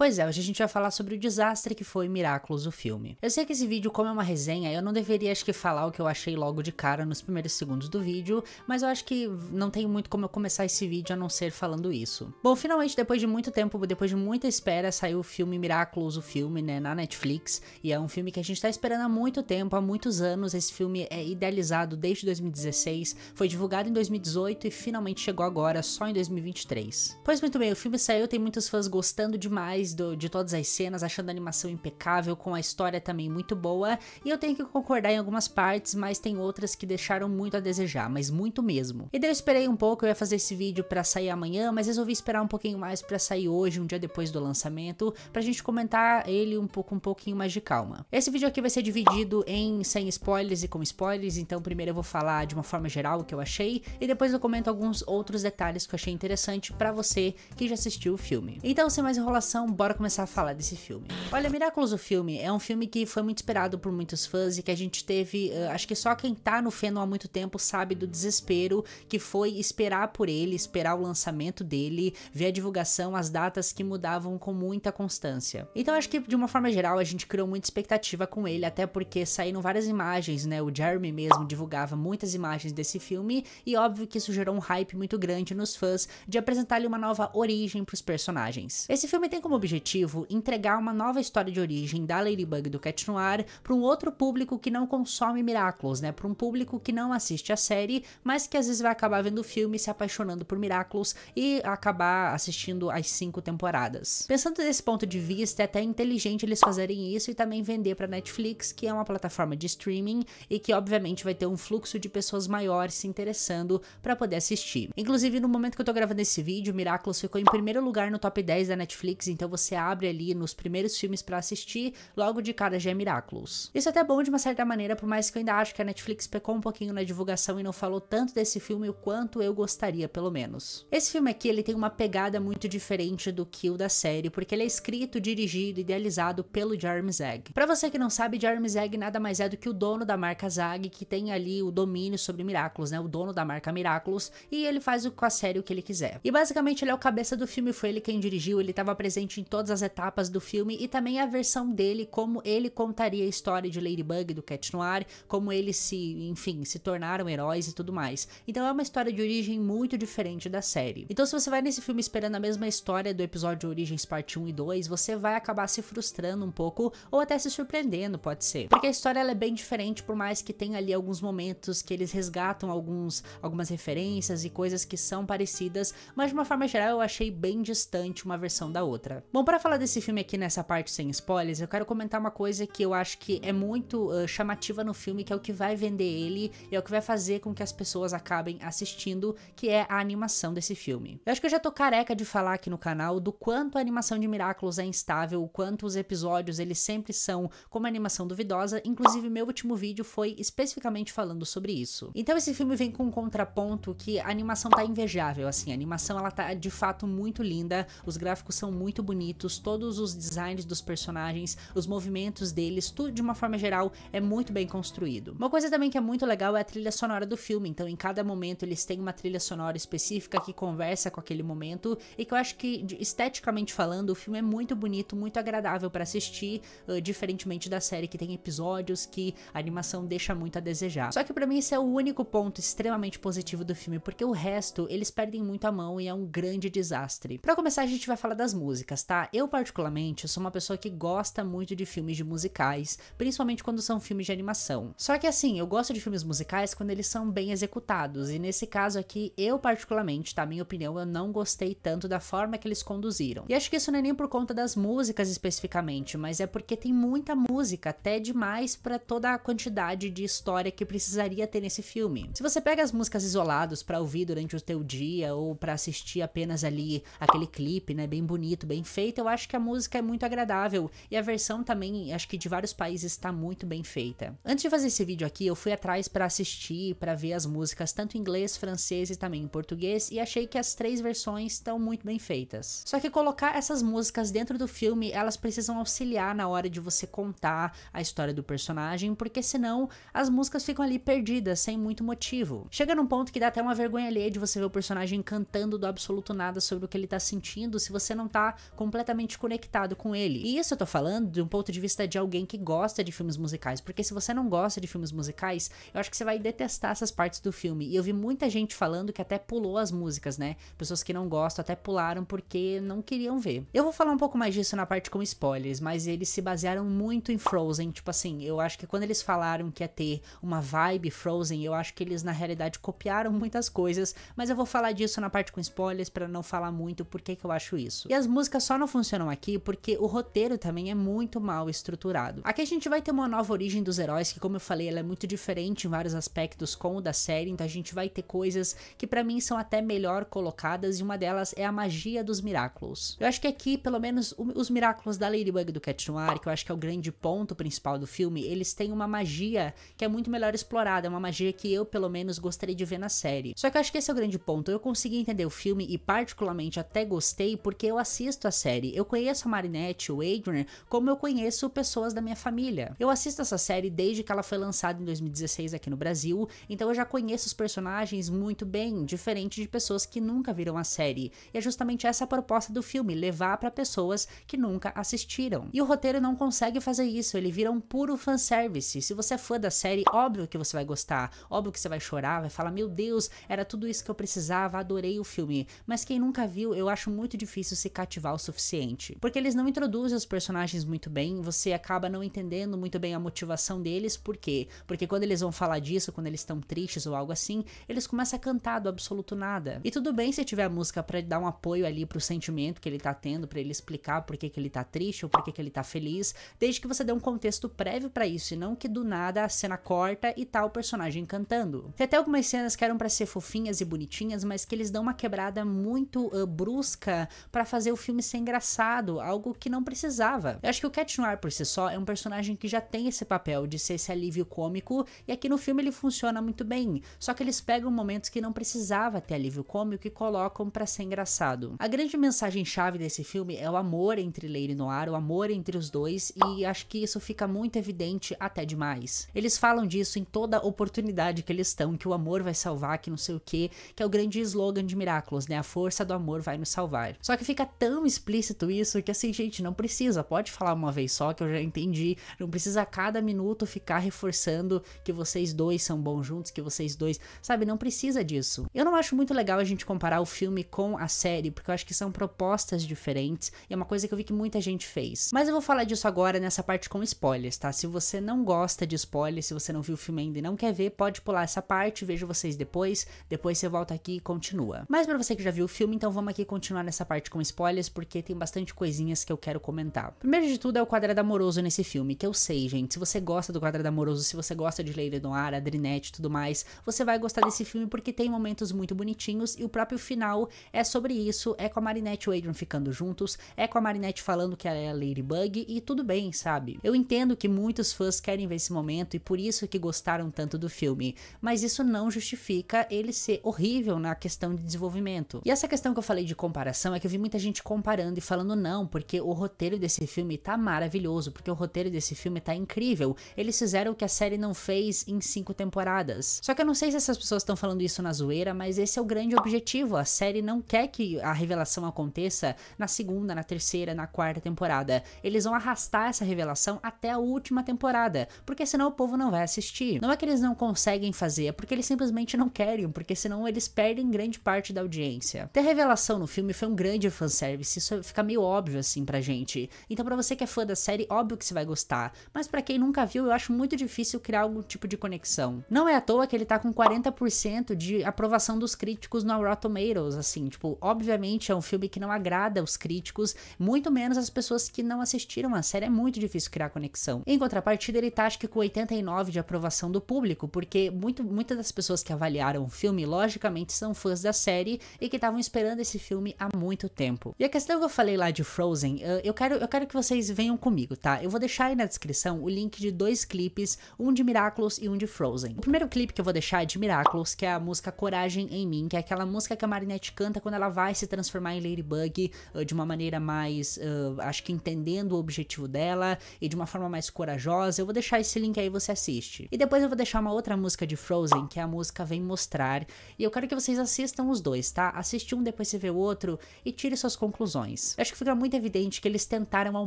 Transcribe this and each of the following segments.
Pois é, hoje a gente vai falar sobre o desastre que foi Miraculous, o filme. Eu sei que esse vídeo, como é uma resenha, eu não deveria acho que falar o que eu achei logo de cara nos primeiros segundos do vídeo, mas eu acho que não tem muito como eu começar esse vídeo a não ser falando isso. Bom, finalmente, depois de muito tempo, depois de muita espera, saiu o filme Miraculous, o filme, né, na Netflix, e é um filme que a gente tá esperando há muito tempo, há muitos anos, esse filme é idealizado desde 2016, foi divulgado em 2018 e finalmente chegou agora, só em 2023. Pois muito bem, o filme saiu, tem muitos fãs gostando demais, do, de todas as cenas, achando a animação impecável, com a história também muito boa, e eu tenho que concordar em algumas partes, mas tem outras que deixaram muito a desejar, mas muito mesmo. E daí eu esperei um pouco, eu ia fazer esse vídeo para sair amanhã, mas resolvi esperar um pouquinho mais para sair hoje, um dia depois do lançamento, pra gente comentar ele um pouco um pouquinho mais de calma. Esse vídeo aqui vai ser dividido em sem spoilers e com spoilers, então primeiro eu vou falar de uma forma geral o que eu achei e depois eu comento alguns outros detalhes que eu achei interessante para você que já assistiu o filme. Então, sem mais enrolação, bora começar a falar desse filme. Olha, Miraculous o filme é um filme que foi muito esperado por muitos fãs e que a gente teve, uh, acho que só quem tá no feno há muito tempo sabe do desespero que foi esperar por ele, esperar o lançamento dele, ver a divulgação, as datas que mudavam com muita constância. Então acho que de uma forma geral a gente criou muita expectativa com ele, até porque saíram várias imagens, né? O Jeremy mesmo divulgava muitas imagens desse filme e óbvio que isso gerou um hype muito grande nos fãs de apresentar-lhe uma nova origem para os personagens. Esse filme tem como objetivo entregar uma nova história de origem da Ladybug do Cat Noir para um outro público que não consome Miraculous, né? Para um público que não assiste a série, mas que às vezes vai acabar vendo o filme, se apaixonando por Miraculous e acabar assistindo as cinco temporadas. Pensando desse ponto de vista, é até inteligente eles fazerem isso e também vender para Netflix, que é uma plataforma de streaming e que obviamente vai ter um fluxo de pessoas maiores se interessando para poder assistir. Inclusive, no momento que eu tô gravando esse vídeo, Miraculous ficou em primeiro lugar no top 10 da Netflix, então você abre ali nos primeiros filmes para assistir, logo de cara já é Miraculous. Isso é até bom de uma certa maneira, por mais que eu ainda acho que a Netflix pecou um pouquinho na divulgação e não falou tanto desse filme o quanto eu gostaria, pelo menos. Esse filme aqui, ele tem uma pegada muito diferente do que o da série, porque ele é escrito, dirigido, idealizado pelo Jeremy Zag. Para você que não sabe, Jeremy Zag nada mais é do que o dono da marca Zag, que tem ali o domínio sobre Miraculous, né? O dono da marca Miraculous, e ele faz com a série o que ele quiser. E basicamente ele é o cabeça do filme, foi ele quem dirigiu, ele estava presente em todas as etapas do filme e também a versão dele, como ele contaria a história de Ladybug e do Cat Noir, como eles se, enfim, se tornaram heróis e tudo mais. Então é uma história de origem muito diferente da série. Então se você vai nesse filme esperando a mesma história do episódio de Origens parte 1 e 2, você vai acabar se frustrando um pouco ou até se surpreendendo, pode ser. Porque a história é bem diferente, por mais que tenha ali alguns momentos que eles resgatam alguns, algumas referências e coisas que são parecidas, mas de uma forma geral eu achei bem distante uma versão da outra. Bom, para falar desse filme aqui nessa parte sem spoilers, eu quero comentar uma coisa que eu acho que é muito uh, chamativa no filme, que é o que vai vender ele e é o que vai fazer com que as pessoas acabem assistindo, que é a animação desse filme. Eu acho que eu já tô careca de falar aqui no canal do quanto a animação de Miraculous é instável, o quanto os episódios eles sempre são como animação duvidosa, inclusive meu último vídeo foi especificamente falando sobre isso. Então esse filme vem com um contraponto que a animação tá invejável, assim, a animação ela tá de fato muito linda, os gráficos são muito bonitos, bonitos, todos os designs dos personagens, os movimentos deles, tudo de uma forma geral é muito bem construído. Uma coisa também que é muito legal é a trilha sonora do filme, então em cada momento eles têm uma trilha sonora específica que conversa com aquele momento e que eu acho que esteticamente falando o filme é muito bonito, muito agradável para assistir, uh, diferentemente da série que tem episódios que a animação deixa muito a desejar. Só que para mim esse é o único ponto extremamente positivo do filme, porque o resto eles perdem muito a mão e é um grande desastre. Para começar a gente vai falar das músicas, tá? Tá? Eu, particularmente, sou uma pessoa que gosta muito de filmes de musicais, principalmente quando são filmes de animação. Só que assim, eu gosto de filmes musicais quando eles são bem executados, e nesse caso aqui, eu, particularmente, tá? Minha opinião, eu não gostei tanto da forma que eles conduziram. E acho que isso não é nem por conta das músicas especificamente, mas é porque tem muita música, até demais para toda a quantidade de história que precisaria ter nesse filme. Se você pega as músicas isoladas para ouvir durante o teu dia ou para assistir apenas ali aquele clipe, né, bem bonito, bem feito, feita, eu acho que a música é muito agradável e a versão também, acho que de vários países está muito bem feita. Antes de fazer esse vídeo aqui, eu fui atrás para assistir, para ver as músicas tanto em inglês, francês e também em português e achei que as três versões estão muito bem feitas. Só que colocar essas músicas dentro do filme, elas precisam auxiliar na hora de você contar a história do personagem, porque senão as músicas ficam ali perdidas, sem muito motivo. Chega num ponto que dá até uma vergonha alheia de você ver o personagem cantando do absoluto nada sobre o que ele tá sentindo, se você não tá com completamente conectado com ele. E isso eu tô falando de um ponto de vista de alguém que gosta de filmes musicais, porque se você não gosta de filmes musicais, eu acho que você vai detestar essas partes do filme. E eu vi muita gente falando que até pulou as músicas, né? Pessoas que não gostam até pularam porque não queriam ver. Eu vou falar um pouco mais disso na parte com spoilers, mas eles se basearam muito em Frozen, tipo assim, eu acho que quando eles falaram que ia ter uma vibe Frozen, eu acho que eles na realidade copiaram muitas coisas, mas eu vou falar disso na parte com spoilers para não falar muito por que que eu acho isso. E as músicas só não funcionam aqui porque o roteiro também é muito mal estruturado. Aqui a gente vai ter uma nova origem dos heróis, que como eu falei, ela é muito diferente em vários aspectos com o da série, então a gente vai ter coisas que para mim são até melhor colocadas e uma delas é a magia dos Miraculous. Eu acho que aqui, pelo menos, os Miraculous da Ladybug do Cat Noir, que eu acho que é o grande ponto principal do filme, eles têm uma magia que é muito melhor explorada, é uma magia que eu, pelo menos, gostaria de ver na série. Só que eu acho que esse é o grande ponto, eu consegui entender o filme e particularmente até gostei porque eu assisto a série. Eu conheço a Marinette, o Adrian, como eu conheço pessoas da minha família. Eu assisto essa série desde que ela foi lançada em 2016 aqui no Brasil, então eu já conheço os personagens muito bem, diferente de pessoas que nunca viram a série. E é justamente essa a proposta do filme, levar para pessoas que nunca assistiram. E o roteiro não consegue fazer isso, ele vira um puro fanservice. Se você é fã da série, óbvio que você vai gostar, óbvio que você vai chorar, vai falar: Meu Deus, era tudo isso que eu precisava, adorei o filme. Mas quem nunca viu, eu acho muito difícil se cativar o suficiente. Porque eles não introduzem os personagens muito bem, você acaba não entendendo muito bem a motivação deles, por quê? Porque quando eles vão falar disso, quando eles estão tristes ou algo assim, eles começam a cantar do absoluto nada. E tudo bem se tiver música para dar um apoio ali pro sentimento que ele tá tendo, para ele explicar por que, que ele tá triste ou por que, que ele tá feliz, desde que você dê um contexto prévio para isso, e não que do nada a cena corta e tá o personagem cantando. Tem até algumas cenas que eram para ser fofinhas e bonitinhas, mas que eles dão uma quebrada muito uh, brusca para fazer o filme ser engraçado, algo que não precisava. Eu acho que o Cat Noir por si só é um personagem que já tem esse papel de ser esse alívio cômico e aqui no filme ele funciona muito bem, só que eles pegam momentos que não precisava ter alívio cômico e colocam para ser engraçado. A grande mensagem chave desse filme é o amor entre Lady Noir, o amor entre os dois e acho que isso fica muito evidente até demais. Eles falam disso em toda oportunidade que eles estão, que o amor vai salvar, que não sei o que, que é o grande slogan de Miraculous, né? A força do amor vai nos salvar. Só que fica tão explícito explícito isso, que assim, gente, não precisa, pode falar uma vez só que eu já entendi, não precisa a cada minuto ficar reforçando que vocês dois são bons juntos, que vocês dois, sabe, não precisa disso. Eu não acho muito legal a gente comparar o filme com a série, porque eu acho que são propostas diferentes e é uma coisa que eu vi que muita gente fez. Mas eu vou falar disso agora nessa parte com spoilers, tá? Se você não gosta de spoilers, se você não viu o filme ainda e não quer ver, pode pular essa parte, vejo vocês depois, depois você volta aqui e continua. Mas para você que já viu o filme, então vamos aqui continuar nessa parte com spoilers, porque tem bastante coisinhas que eu quero comentar. Primeiro de tudo é o quadrado amoroso nesse filme, que eu sei, gente, se você gosta do quadrado amoroso, se você gosta de Leila Noir, Adrinette e tudo mais, você vai gostar desse filme porque tem momentos muito bonitinhos e o próprio final é sobre isso, é com a Marinette e o Adrian ficando juntos, é com a Marinette falando que ela é a Ladybug e tudo bem, sabe? Eu entendo que muitos fãs querem ver esse momento e por isso que gostaram tanto do filme, mas isso não justifica ele ser horrível na questão de desenvolvimento. E essa questão que eu falei de comparação é que eu vi muita gente comparando e falando não, porque o roteiro desse filme tá maravilhoso, porque o roteiro desse filme tá incrível. Eles fizeram o que a série não fez em cinco temporadas. Só que eu não sei se essas pessoas estão falando isso na zoeira, mas esse é o grande objetivo. A série não quer que a revelação aconteça na segunda, na terceira, na quarta temporada. Eles vão arrastar essa revelação até a última temporada, porque senão o povo não vai assistir. Não é que eles não conseguem fazer, é porque eles simplesmente não querem, porque senão eles perdem grande parte da audiência. Ter revelação no filme foi um grande fanservice, isso fica, meio óbvio assim pra gente. Então, para você que é fã da série, óbvio que você vai gostar. Mas para quem nunca viu, eu acho muito difícil criar algum tipo de conexão. Não é à toa que ele tá com 40% de aprovação dos críticos no Rotten Tomatoes, assim, tipo, obviamente é um filme que não agrada os críticos, muito menos as pessoas que não assistiram a série, é muito difícil criar conexão. Em contrapartida, ele tá acho que com 89 de aprovação do público, porque muito, muitas das pessoas que avaliaram o filme, logicamente, são fãs da série e que estavam esperando esse filme há muito tempo. E a questão que eu eu falei lá de Frozen, eu quero, eu quero que vocês venham comigo, tá? Eu vou deixar aí na descrição o link de dois clipes, um de Miraculous e um de Frozen. O primeiro clipe que eu vou deixar é de Miraculous, que é a música Coragem em Mim, que é aquela música que a Marinette canta quando ela vai se transformar em Ladybug eh, de uma maneira mais, uh, acho que entendendo o objetivo dela e de uma forma mais corajosa. Eu vou deixar esse link aí, você assiste. E depois eu vou deixar uma outra música de Frozen, que é a música Vem Mostrar, e eu quero que vocês assistam os dois, tá? Assiste um, depois você vê o outro e tire suas conclusões. Eu acho que fica muito evidente que eles tentaram ao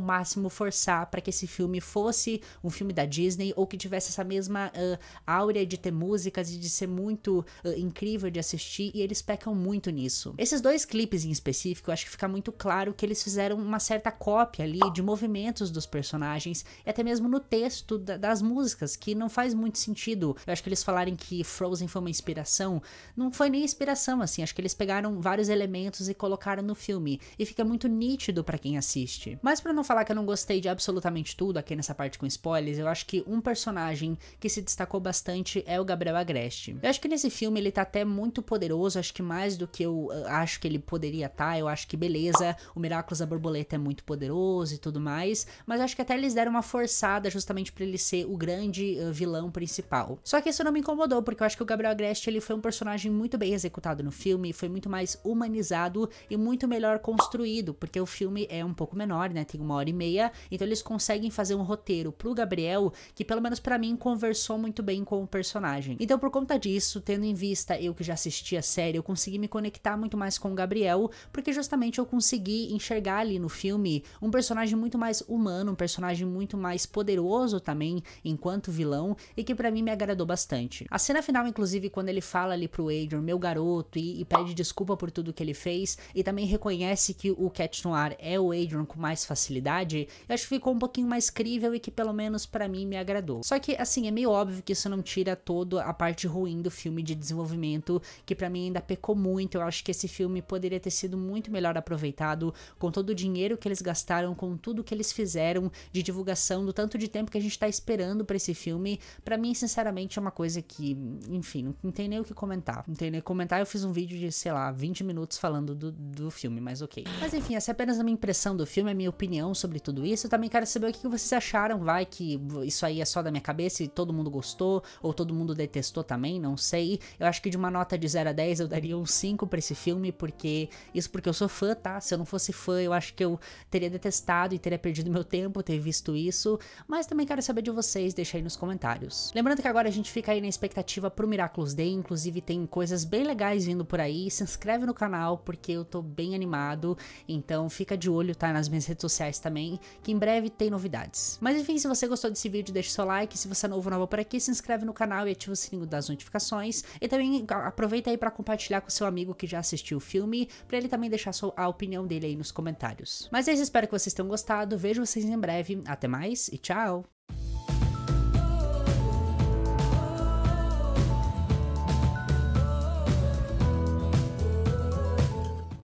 máximo forçar para que esse filme fosse um filme da Disney ou que tivesse essa mesma uh, áurea de ter músicas e de ser muito uh, incrível de assistir, e eles pecam muito nisso. Esses dois clipes em específico, eu acho que fica muito claro que eles fizeram uma certa cópia ali de movimentos dos personagens e até mesmo no texto da, das músicas, que não faz muito sentido. Eu acho que eles falarem que Frozen foi uma inspiração, não foi nem inspiração, assim, acho que eles pegaram vários elementos e colocaram no filme, e fica muito muito nítido para quem assiste. Mas para não falar que eu não gostei de absolutamente tudo aqui nessa parte com spoilers, eu acho que um personagem que se destacou bastante é o Gabriel Agreste. Eu acho que nesse filme ele tá até muito poderoso, acho que mais do que eu eh, acho que ele poderia estar, tá, eu acho que beleza, o Miraculous da Borboleta é muito poderoso e tudo mais, mas acho que até eles deram uma forçada justamente para ele ser o grande uh, vilão principal. Só que isso não me incomodou, porque eu acho que o Gabriel Agreste ele foi um personagem muito bem executado no filme, foi muito mais humanizado e muito melhor construído sentido, porque o filme é um pouco menor, né? Tem uma hora e meia, então eles conseguem fazer um roteiro pro Gabriel que, pelo menos para mim, conversou muito bem com o personagem. Então, por conta disso, tendo em vista eu que já assisti a série, eu consegui me conectar muito mais com o Gabriel, porque justamente eu consegui enxergar ali no filme um personagem muito mais humano, um personagem muito mais poderoso também enquanto vilão e que para mim me agradou bastante. A cena final, inclusive, quando ele fala ali pro Adrian, meu garoto, e, e pede desculpa por tudo que ele fez e também reconhece que o Cat Noir é o Adrian com mais facilidade, eu acho que ficou um pouquinho mais crível e que pelo menos para mim me agradou. Só que assim, é meio óbvio que isso não tira toda a parte ruim do filme de desenvolvimento, que para mim ainda pecou muito. Eu acho que esse filme poderia ter sido muito melhor aproveitado com todo o dinheiro que eles gastaram, com tudo que eles fizeram de divulgação, do tanto de tempo que a gente tá esperando para esse filme. Para mim, sinceramente, é uma coisa que, enfim, não tem nem o que comentar. Não tem nem o que comentar, eu fiz um vídeo de, sei lá, 20 minutos falando do, do filme, mas ok. Mas enfim, enfim, essa é apenas a minha impressão do filme, a é minha opinião sobre tudo isso. Eu também quero saber o que vocês acharam, vai que isso aí é só da minha cabeça e todo mundo gostou ou todo mundo detestou também, não sei. Eu acho que de uma nota de 0 a 10 eu daria um 5 para esse filme, porque isso porque eu sou fã, tá? Se eu não fosse fã, eu acho que eu teria detestado e teria perdido meu tempo ter visto isso, mas também quero saber de vocês, deixa aí nos comentários. Lembrando que agora a gente fica aí na expectativa pro Miraculous Day, inclusive tem coisas bem legais vindo por aí. Se inscreve no canal porque eu tô bem animado. E então fica de olho, tá? Nas minhas redes sociais também, que em breve tem novidades. Mas enfim, se você gostou desse vídeo, deixa seu like. Se você é novo ou nova por aqui, se inscreve no canal e ativa o sininho das notificações. E também aproveita aí para compartilhar com seu amigo que já assistiu o filme, para ele também deixar a opinião dele aí nos comentários. Mas é isso, espero que vocês tenham gostado. Vejo vocês em breve. Até mais e tchau!